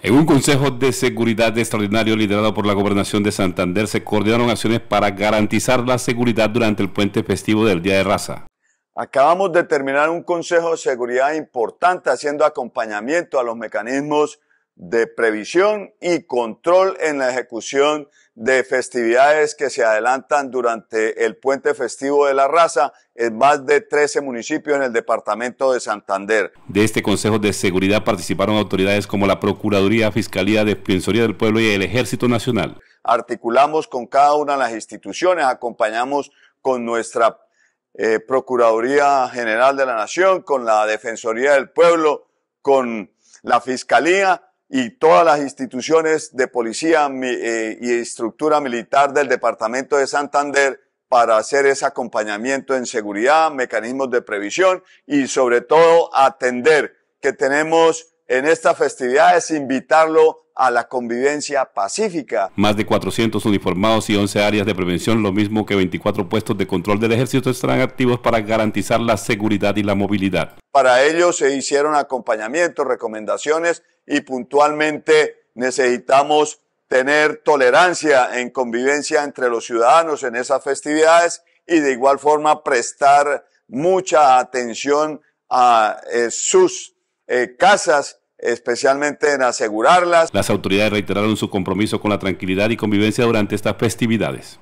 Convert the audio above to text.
En un Consejo de Seguridad extraordinario liderado por la Gobernación de Santander se coordinaron acciones para garantizar la seguridad durante el puente festivo del Día de Raza. Acabamos de terminar un Consejo de Seguridad importante haciendo acompañamiento a los mecanismos de previsión y control en la ejecución de festividades que se adelantan durante el puente festivo de la raza en más de 13 municipios en el departamento de Santander. De este Consejo de Seguridad participaron autoridades como la Procuraduría, Fiscalía, Defensoría del Pueblo y el Ejército Nacional. Articulamos con cada una de las instituciones, acompañamos con nuestra eh, Procuraduría General de la Nación, con la Defensoría del Pueblo, con la Fiscalía y todas las instituciones de policía eh, y estructura militar del Departamento de Santander para hacer ese acompañamiento en seguridad, mecanismos de previsión y sobre todo atender que tenemos en festividad es invitarlo a la convivencia pacífica. Más de 400 uniformados y 11 áreas de prevención, lo mismo que 24 puestos de control del ejército, estarán activos para garantizar la seguridad y la movilidad. Para ello se hicieron acompañamientos, recomendaciones y puntualmente necesitamos tener tolerancia en convivencia entre los ciudadanos en esas festividades y de igual forma prestar mucha atención a eh, sus eh, casas especialmente en asegurarlas. Las autoridades reiteraron su compromiso con la tranquilidad y convivencia durante estas festividades.